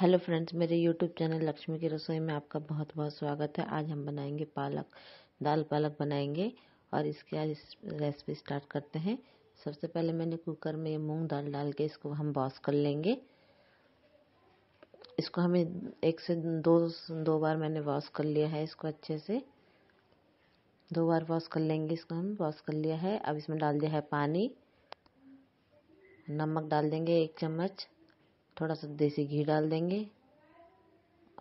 hello friends मेरे YouTube channel Lakshmi की रसोई में आपका बहुत बहुत स्वागत है आज हम बनाएंगे पालक दाल पालक बनाएंगे और इसके आज इस रेसिपी स्टार्ट करते हैं सबसे पहले मैंने कुकर में मूंग दाल डाल के इसको हम बॉस कर लेंगे इसको हमें एक से दो दो बार मैंने वॉश कर लिया है इसको अच्छे से दो बार वॉश कर लेंगे इसको हम वॉश कर लिया है अब इसमें डाल दिया है पानी नमक डाल देंगे एक चम्मच थोड़ा सा देसी घी डाल देंगे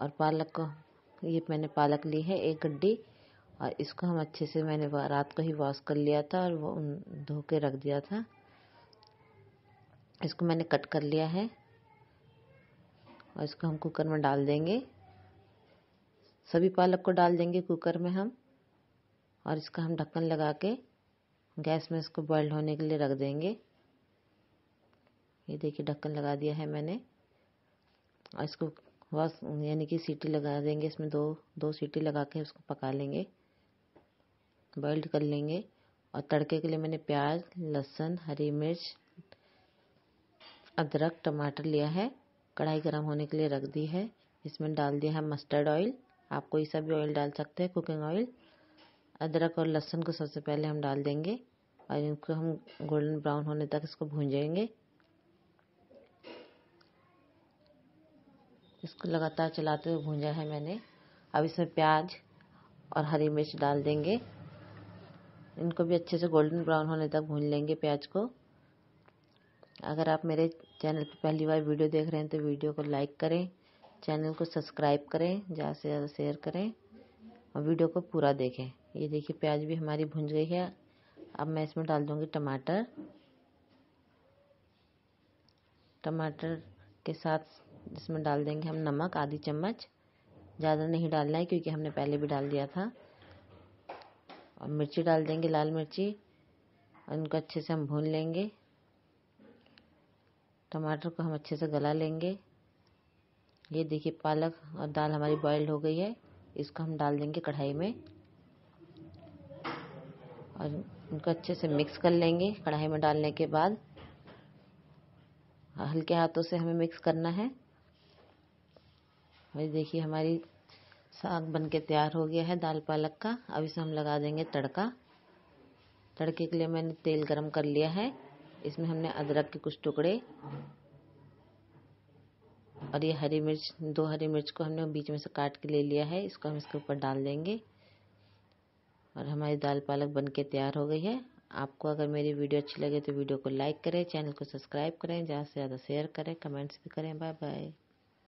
और पालक को ये मैंने पालक ली है एक गड्डी और इसको हम अच्छे से मैंने रात को ही वॉश कर लिया था और वो धो के रख दिया था इसको मैंने कट कर लिया है और इसको हम कुकर में डाल देंगे सभी पालक को डाल देंगे कुकर में हम और इसका हम ढक्कन लगा के गैस में इसको बॉयल होने के लिए रख देंगे ये देखिए ढक्कन लगा दिया है मैंने और इसको बस यानी कि सीटी लगा देंगे इसमें दो दो सीटी लगा के उसको पका लेंगे बॉइल्ड कर लेंगे और तड़के के लिए मैंने प्याज लहसुन हरी मिर्च अदरक टमाटर लिया है कढ़ाई गर्म होने के लिए रख दी है इसमें डाल दिया है मस्टर्ड ऑयल आप कोई सा भी ऑयल डाल सकते हैं कुकिंग ऑयल अदरक और लहसुन को सबसे पहले हम डाल देंगे और इनको हम गोल्डन ब्राउन होने तक इसको भूंजेंगे इसको लगातार चलाते हुए भूंजा है मैंने अब इसमें प्याज और हरी मिर्च डाल देंगे इनको भी अच्छे से गोल्डन ब्राउन होने तक भून लेंगे प्याज को अगर आप मेरे चैनल पर पहली बार वीडियो देख रहे हैं तो वीडियो को लाइक करें चैनल को सब्सक्राइब करें ज़्यादा से ज़्यादा शेयर करें और वीडियो को पूरा देखें ये देखिए प्याज भी हमारी भुंज गई है अब मैं इसमें डाल दूँगी टमाटर टमाटर के साथ जिसमें डाल देंगे हम नमक आधी चम्मच ज़्यादा नहीं डालना है क्योंकि हमने पहले भी डाल दिया था और मिर्ची डाल देंगे लाल मिर्ची और इनको अच्छे से हम भून लेंगे टमाटर को हम अच्छे से गला लेंगे ये देखिए पालक और दाल हमारी बॉयल्ड हो गई है इसको हम डाल देंगे कढ़ाई में और इनको अच्छे से मिक्स कर लेंगे कढ़ाई में डालने के बाद हल्के हाथों से हमें मिक्स करना है भाई देखिए हमारी साग बन के तैयार हो गया है दाल पालक का अब इसे हम लगा देंगे तड़का तड़के के लिए मैंने तेल गरम कर लिया है इसमें हमने अदरक के कुछ टुकड़े और ये हरी मिर्च दो हरी मिर्च को हमने बीच में से काट के ले लिया है इसको हम इसके ऊपर डाल देंगे और हमारी दाल पालक बन के तैयार हो गई है आपको अगर मेरी वीडियो अच्छी लगे तो वीडियो को लाइक करें चैनल को सब्सक्राइब करें ज़्यादा से ज़्यादा शेयर करें कमेंट्स भी करें बाय बाय